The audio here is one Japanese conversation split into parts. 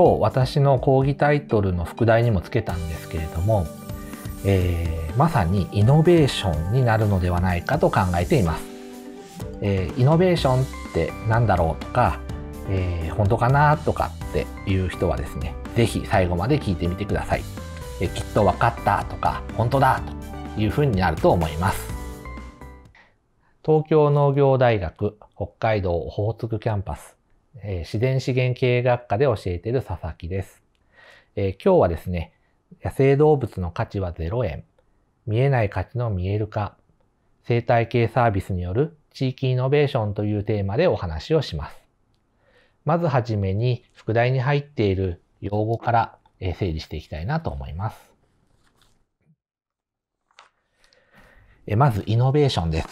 今日私の講義タイトルの副題にもつけたんですけれども、えー、まさにイノベーションになるのではないかと考えています。えー、イノベーションって何だろうとか、えー、本当かなとかっていう人はですね、是非最後まで聞いてみてください。えー、きっと分かったとか、本当だというふうになると思います。東京農業大学北海道オホーツクキャンパスえー、自然資源経営学科で教えている佐々木です、えー、今日はですね、野生動物の価値は0円、見えない価値の見える化、生態系サービスによる地域イノベーションというテーマでお話をします。まずはじめに、副題に入っている用語から整理していきたいなと思います。まず、イノベーションです。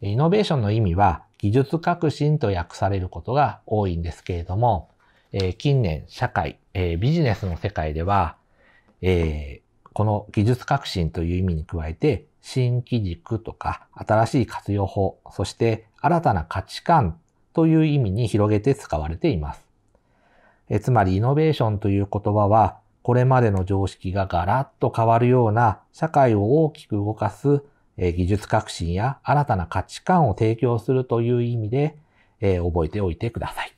イノベーションの意味は、技術革新と訳されることが多いんですけれども、え近年社会、えビジネスの世界では、えこの技術革新という意味に加えて、新規軸とか新しい活用法、そして新たな価値観という意味に広げて使われています。えつまりイノベーションという言葉は、これまでの常識がガラッと変わるような社会を大きく動かす技術革新や新たな価値観を提供するという意味で、え覚えておいてください。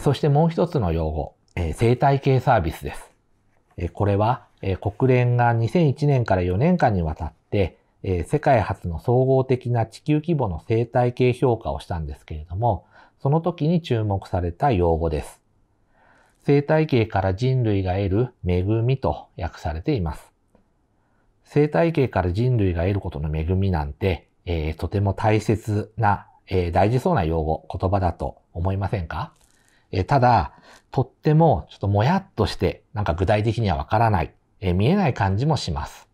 そしてもう一つの用語、生態系サービスです。これは国連が2001年から4年間にわたって世界初の総合的な地球規模の生態系評価をしたんですけれども、その時に注目された用語です。生態系から人類が得る恵みと訳されています。生態系から人類が得ることの恵みなんて、えー、とても大切な、えー、大事そうな用語、言葉だと思いませんか、えー、ただ、とってもちょっともやっとして、なんか具体的にはわからない、え見えない感じもします。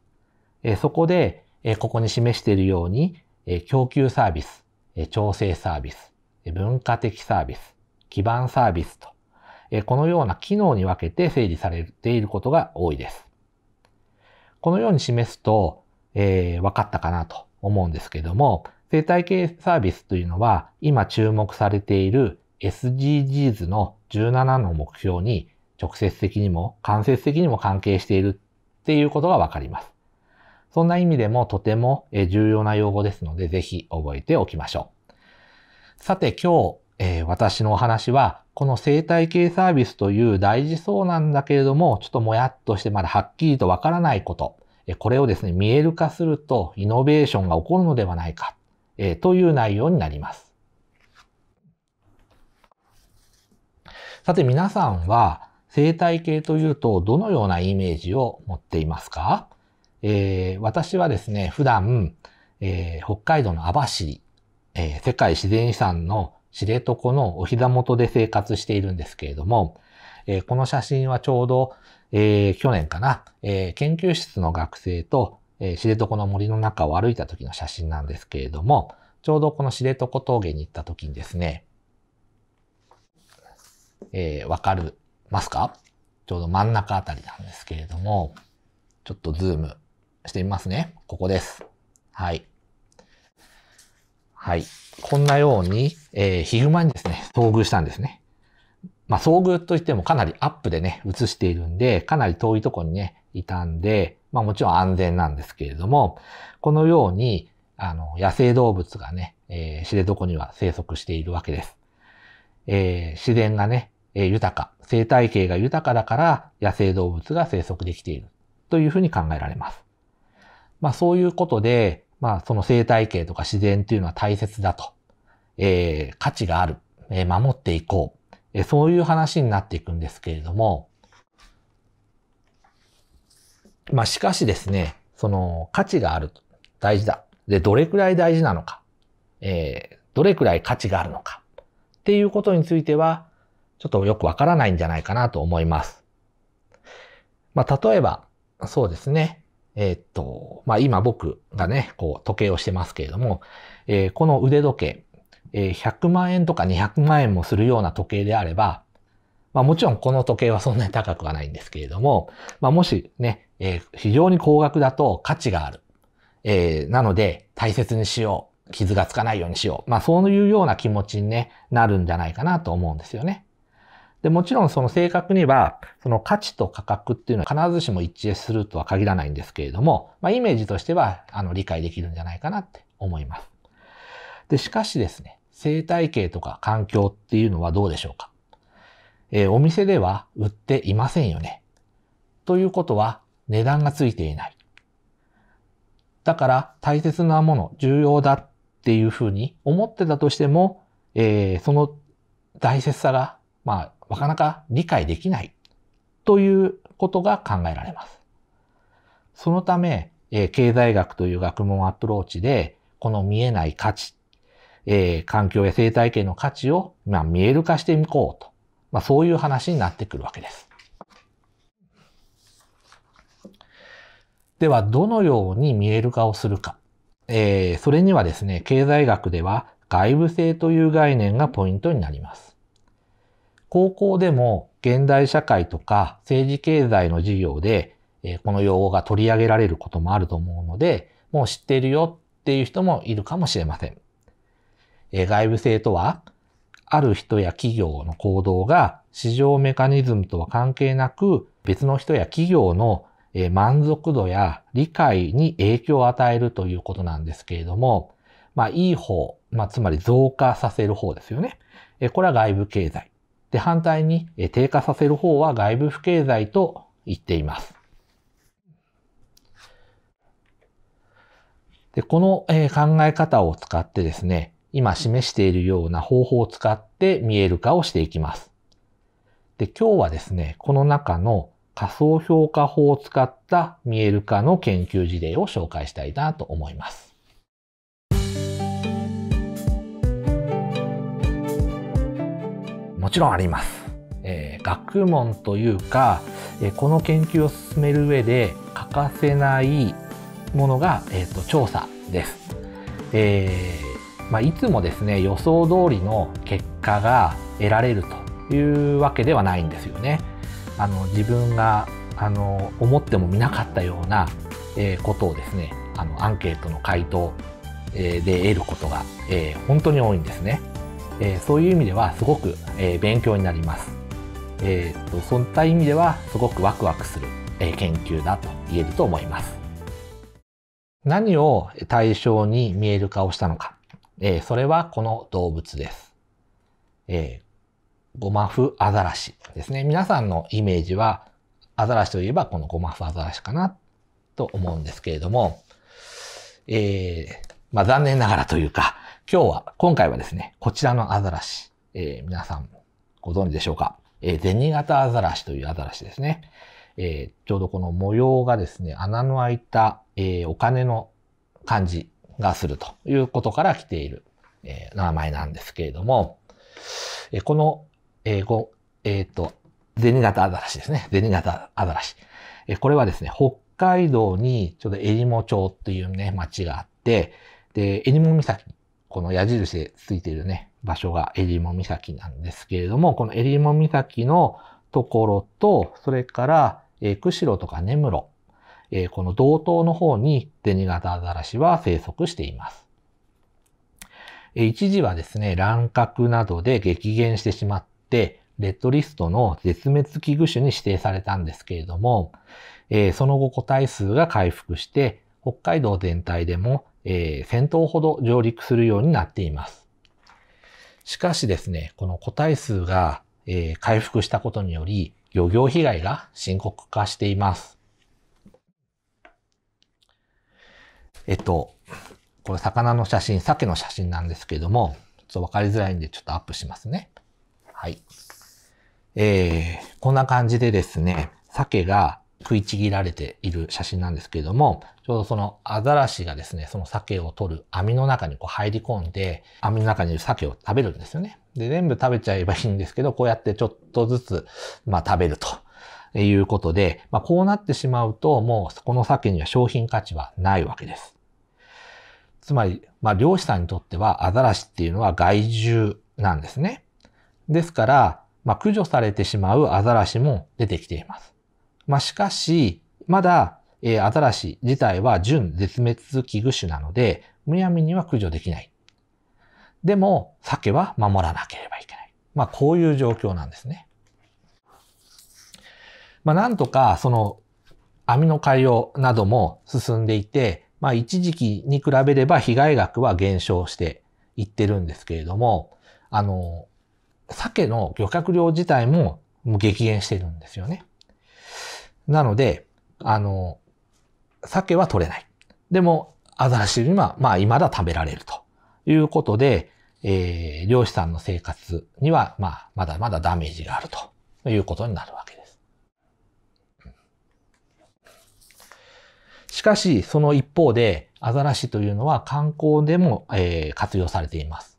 えそこで、えここに示しているように、え供給サービス、え調整サービス、え文化的サービス、基盤サービスと、えこのような機能に分けて整理されていることが多いです。このように示すと、えー、分かったかなと思うんですけども、生態系サービスというのは、今注目されている SDGs の17の目標に直接的にも間接的にも関係しているっていうことがわかります。そんな意味でもとても重要な用語ですので、ぜひ覚えておきましょう。さて今日、えー、私のお話はこの生態系サービスという大事そうなんだけれども、ちょっともやっとしてまだはっきりとわからないこと、これをですね、見える化するとイノベーションが起こるのではないか、という内容になります。さて皆さんは生態系というとどのようなイメージを持っていますか、えー、私はですね、普段、えー、北海道の網走、えー、世界自然遺産の知床のお膝元で生活しているんですけれども、えー、この写真はちょうど、えー、去年かな、えー、研究室の学生と、え知床の森の中を歩いた時の写真なんですけれども、ちょうどこの知床峠に行った時にですね、えわかりますかちょうど真ん中あたりなんですけれども、ちょっとズームしてみますね。ここです。はい。はい。こんなように、えー、ヒグマにですね、遭遇したんですね。まあ、遭遇といってもかなりアップでね、映しているんで、かなり遠いとこにね、いたんで、まあもちろん安全なんですけれども、このように、あの、野生動物がね、えー、知床には生息しているわけです。えー、自然がね、えー、豊か、生態系が豊かだから野生動物が生息できているというふうに考えられます。まあそういうことで、まあ、その生態系とか自然っていうのは大切だと、えー、価値がある、えー、守っていこう、えー、そういう話になっていくんですけれども、まあ、しかしですね、その価値がある、大事だ。で、どれくらい大事なのか、えー、どれくらい価値があるのか、っていうことについては、ちょっとよくわからないんじゃないかなと思います。まあ、例えば、そうですね。えー、っと、まあ、今僕がね、こう時計をしてますけれども、えー、この腕時計、えー、100万円とか200万円もするような時計であれば、まあ、もちろんこの時計はそんなに高くはないんですけれども、まあ、もしね、えー、非常に高額だと価値がある。えー、なので大切にしよう。傷がつかないようにしよう。まあそういうような気持ちに、ね、なるんじゃないかなと思うんですよね。で、もちろんその正確には、その価値と価格っていうのは必ずしも一致するとは限らないんですけれども、まあ、イメージとしては、あの、理解できるんじゃないかなって思います。で、しかしですね、生態系とか環境っていうのはどうでしょうかえー、お店では売っていませんよね。ということは、値段がついていない。だから大切なもの、重要だっていうふうに思ってたとしても、えー、その大切さが、まあ、なかなか理解できないということが考えられます。そのため、え経済学という学問アプローチで、この見えない価値、えー、環境や生態系の価値を、まあ、見える化していこうと、まあ、そういう話になってくるわけです。では、どのように見える化をするか。えー、それにはですね、経済学では外部性という概念がポイントになります。高校でも現代社会とか政治経済の授業で、えこの用語が取り上げられることもあると思うので、もう知っているよっていう人もいるかもしれません。え外部性とは、ある人や企業の行動が市場メカニズムとは関係なく別の人や企業の満足度や理解に影響を与えるということなんですけれども、まあいい方、まあつまり増加させる方ですよね。これは外部経済。で、反対に低下させる方は外部不経済と言っています。でこの、え考え方を使ってですね、今示しているような方法を使って見える化をしていきます。で今日はですね、この中の仮想評価法を使った見える化の研究事例を紹介したいなと思います。もちろんあります。えー、学問というか、えー、この研究を進める上で欠かせないものが、えーと、調査です。えー、まあ、いつもですね予想通りの結果が得られるというわけではないんですよね。あの自分があの思ってもみなかったような、えー、ことをですねあのアンケートの回答、えー、で得ることが、えー、本当に多いんですね。えー、そういう意味ではすごく、えー、勉強になります。えー、っとそういった意味ではすごくワクワクする、え研究だと言えると思います。何を対象に見える化をしたのか。えそれはこの動物です。えゴマフアザラシですね。皆さんのイメージはアザラシといえばこのゴマフアザラシかなと思うんですけれども、えまあ、残念ながらというか、今日は、今回はですね、こちらのアザラシ、えー、皆さんご存知でしょうか。えー、銭形アザラシというアザラシですね。えー、ちょうどこの模様がですね、穴の開いた、えー、お金の感じがするということから来ている、えー、名前なんですけれども、えー、この、えー、ご、えっ、ー、と、銭形アザラシですね。銭形アザラシ。えー、これはですね、北海道にちょうどえりも町というね、町があって、で、えりも岬にこの矢印でついているね、場所が襟裳岬なんですけれども、この襟裳岬のところと、それから、えー、釧路とか根室、えー、この道東の方にデニガタアザラシは生息しています。えー、一時はですね、乱獲などで激減してしまって、レッドリストの絶滅危惧種に指定されたんですけれども、えー、その後個体数が回復して、北海道全体でもえー、1頭ほど上陸するようになっています。しかしですね、この個体数が、えー、回復したことにより、漁業被害が深刻化しています。えっと、これ魚の写真、鮭の写真なんですけども、ちょっとわかりづらいんでちょっとアップしますね。はい。えー、こんな感じでですね、鮭が食いちぎられている写真なんですけれども、ちょうどそのアザラシがですね、その鮭を取る網の中にこう入り込んで、網の中にいる鮭を食べるんですよね。で、全部食べちゃえばいいんですけど、こうやってちょっとずつ、まあ食べると。いうことで、まあ、こうなってしまうと、もうそこの鮭には商品価値はないわけです。つまり、まあ、漁師さんにとってはアザラシっていうのは害獣なんですね。ですから、まあ、駆除されてしまうアザラシも出てきています。まあ、しかし、まだ、えー、アザラシ自体は準絶滅危惧種なので、むやみには駆除できない。でも、鮭は守らなければいけない。まあ、こういう状況なんですね。まあ、なんとか、その、網の改良なども進んでいて、まあ、一時期に比べれば被害額は減少していってるんですけれども、あの、鮭の漁獲量自体も激減してるんですよね。なので、あの、鮭は取れない。でも、アザラシには、まあ、未だ食べられるということで、えー、漁師さんの生活には、まあ、まだまだダメージがあるということになるわけです。しかし、その一方で、アザラシというのは観光でも、えー、活用されています。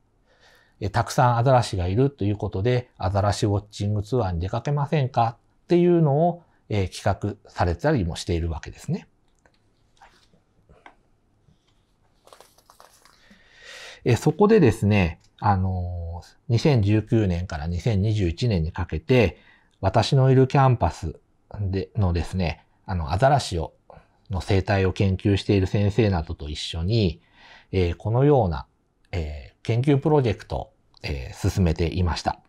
たくさんアザラシがいるということで、アザラシウォッチングツアーに出かけませんかっていうのをえ企画されたりもしているわけですね。えそこでですね、あの2019年から2021年にかけて、私のいるキャンパスでのですね、あの、アザラシを、の生態を研究している先生などと一緒に、えー、このような、えー、研究プロジェクトを、えー、進めていました。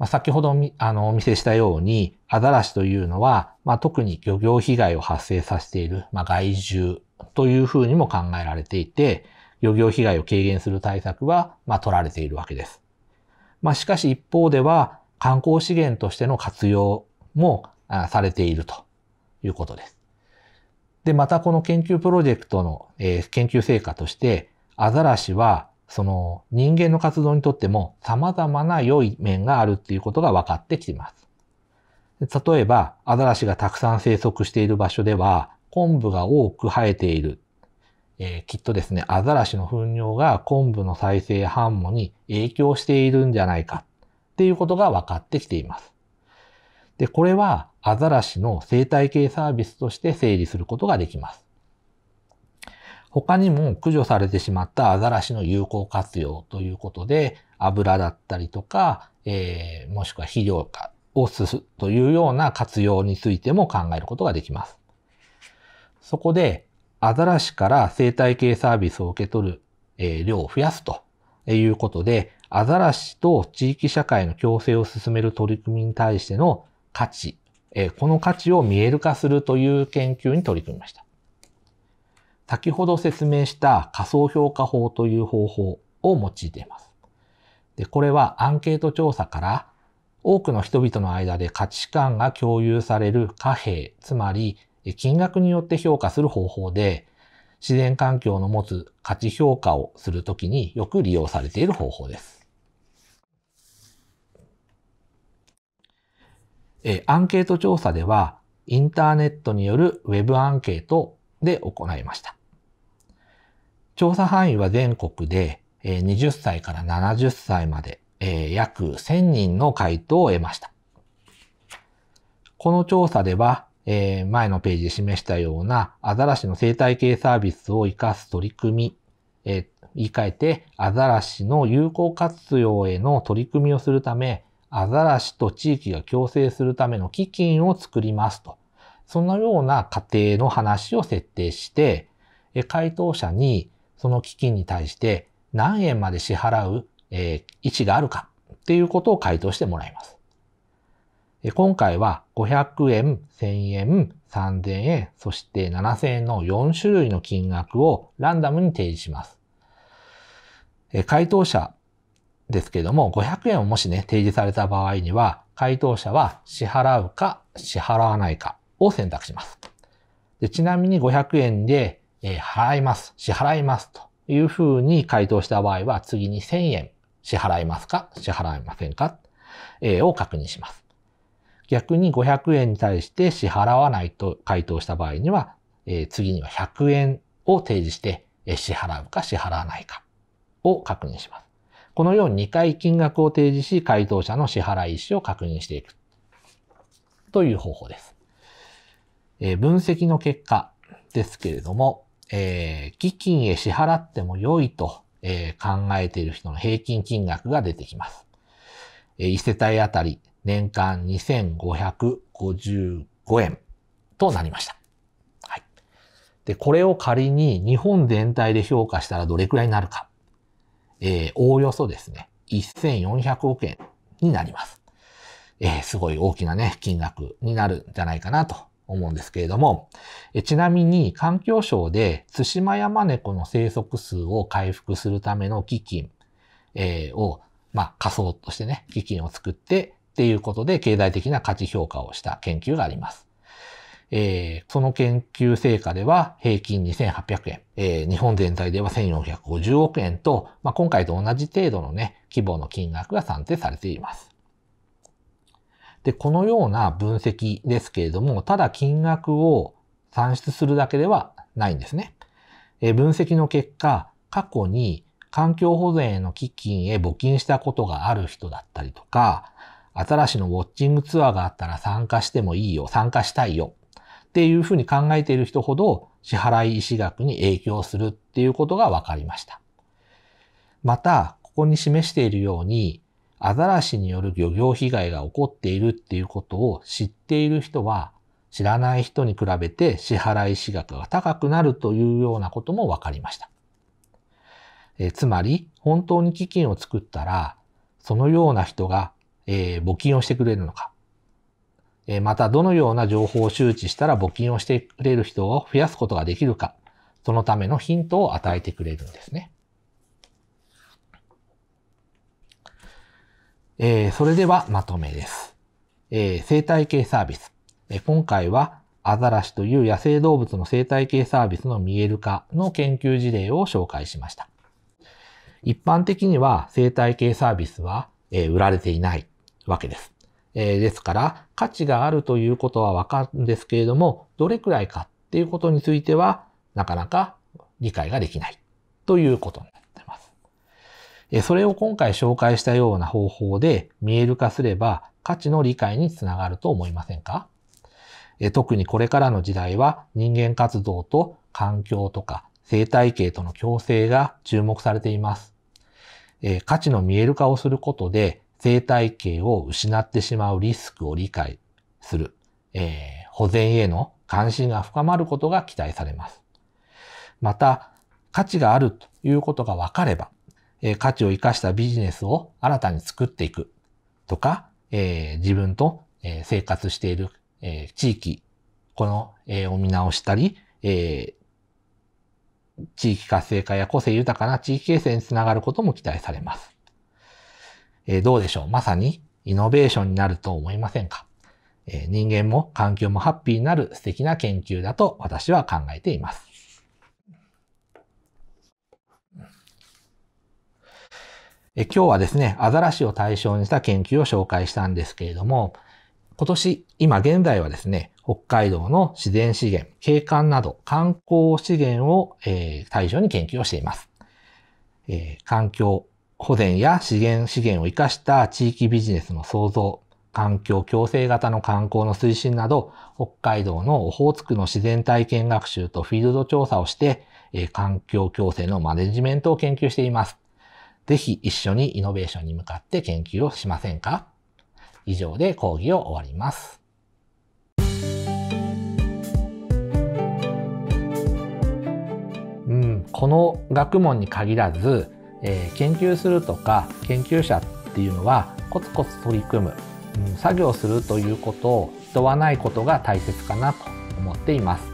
まあ、先ほどあのお見せしたように、アザラシというのは、まあ、特に漁業被害を発生させている、まあ、害獣というふうにも考えられていて、漁業被害を軽減する対策は、まあ、取られているわけです。まあ、しかし一方では、観光資源としての活用もされているということです。で、またこの研究プロジェクトの、えー、研究成果として、アザラシはその人間の活動にとっても様々な良い面があるっていうことが分かってきています。例えば、アザラシがたくさん生息している場所では、昆布が多く生えている。えー、きっとですね、アザラシの糞尿が昆布の再生反応に影響しているんじゃないかっていうことが分かってきています。で、これはアザラシの生態系サービスとして整理することができます。他にも駆除されてしまったアザラシの有効活用ということで、油だったりとか、えー、もしくは肥料化をすすというような活用についても考えることができます。そこで、アザラシから生態系サービスを受け取る、えー、量を増やすということで、アザラシと地域社会の共生を進める取り組みに対しての価値、えー、この価値を見える化するという研究に取り組みました。先ほど説明した仮想評価法という方法を用いています。でこれはアンケート調査から多くの人々の間で価値観が共有される貨幣、つまり金額によって評価する方法で、自然環境の持つ価値評価をするときによく利用されている方法です。えアンケート調査では、インターネットによるウェブアンケートで行いました。調査範囲は全国で20歳から70歳まで約1000人の回答を得ました。この調査では、前のページで示したようなアザラシの生態系サービスを活かす取り組み、言い換えてアザラシの有効活用への取り組みをするため、アザラシと地域が共生するための基金を作りますと。そのような過程の話を設定して、回答者にその基金に対して何円まで支払う、えー、位置があるかっていうことを回答してもらいます。今回は500円、1000円、3000円、そして7000円の4種類の金額をランダムに提示します。回答者ですけども、500円をもしね、提示された場合には、回答者は支払うか支払わないかを選択します。でちなみに500円でえ払います、支払いますというふうに回答した場合は、次に1000円支払いますか、支払いませんか、えを確認します。逆に500円に対して支払わないと回答した場合には、え次には100円を提示して、え支払うか支払わないかを確認します。このように2回金額を提示し、回答者の支払い意思を確認していくという方法です。え分析の結果ですけれども、えー、基金へ支払っても良いと、えー、考えている人の平均金額が出てきます。えー、1世帯あたり年間2555円となりました。はい。で、これを仮に日本全体で評価したらどれくらいになるか。えー、おおよそですね、1400億円になります。えー、すごい大きなね、金額になるんじゃないかなと思うんですけれども、えちなみに環境省でツシマヤマネコの生息数を回復するための基金、えー、を、まあ、仮想としてね、基金を作ってっていうことで経済的な価値評価をした研究があります。えー、その研究成果では平均2800円、えー、日本全体では1450億円と、まあ、今回と同じ程度のね、規模の金額が算定されています。で、このような分析ですけれども、ただ金額を算出するだけではないんですね。え分析の結果、過去に環境保全への基金へ募金したことがある人だったりとか、新しいのウォッチングツアーがあったら参加してもいいよ、参加したいよっていうふうに考えている人ほど支払い意思額に影響するっていうことが分かりました。また、ここに示しているように、アザラシによる漁業被害が起こっているっていうことを知っている人は知らない人に比べて支払い資額が高くなるというようなことも分かりました。えつまり本当に基金を作ったらそのような人が、えー、募金をしてくれるのか、えまたどのような情報を周知したら募金をしてくれる人を増やすことができるかそのためのヒントを与えてくれるんですね。えー、それではまとめです。えー、生態系サービス。えー、今回はアザラシという野生動物の生態系サービスの見える化の研究事例を紹介しました。一般的には生態系サービスは、え売られていないわけです。えですから価値があるということはわかるんですけれども、どれくらいかっていうことについてはなかなか理解ができないということです。それを今回紹介したような方法で見える化すれば価値の理解につながると思いませんか特にこれからの時代は人間活動と環境とか生態系との共生が注目されています。価値の見える化をすることで生態系を失ってしまうリスクを理解する、えー、保全への関心が深まることが期待されます。また、価値があるということが分かれば、え価値を生かしたビジネスを新たに作っていくとか、え自分と、え生活している、え地域、この、えを見直したり、え地域活性化や個性豊かな地域形成につながることも期待されます。えどうでしょうまさにイノベーションになると思いませんか、え人間も環境もハッピーになる素敵な研究だと私は考えています。え今日はですね、アザラシを対象にした研究を紹介したんですけれども、今年、今現在はですね、北海道の自然資源、景観など観光資源を、えー、対象に研究をしています。えー、環境保全や資源資源を活かした地域ビジネスの創造、環境共生型の観光の推進など、北海道のオホーツクの自然体験学習とフィールド調査をして、えー、環境共生のマネジメントを研究しています。ぜひ一緒にイノベーションに向かって研究をしませんか以上で講義を終わります。うん、この学問に限らず、えー、研究するとか研究者っていうのはコツコツ取り組む、うん、作業するということを人わないことが大切かなと思っています、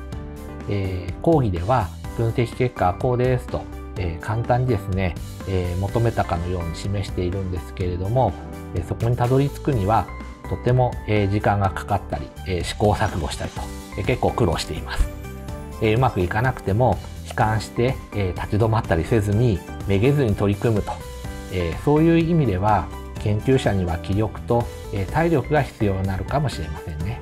えー、講義では分析結果はこうですとえ簡単にですね、え求めたかのように示しているんですけれども、えそこにたどり着くにはとても、え時間がかかったり、え試行錯誤したりと、え結構苦労しています、えうまくいかなくても悲観して、え立ち止まったりせずにめげずに取り組むと、えそういう意味では研究者には気力と、え体力が必要になるかもしれませんね。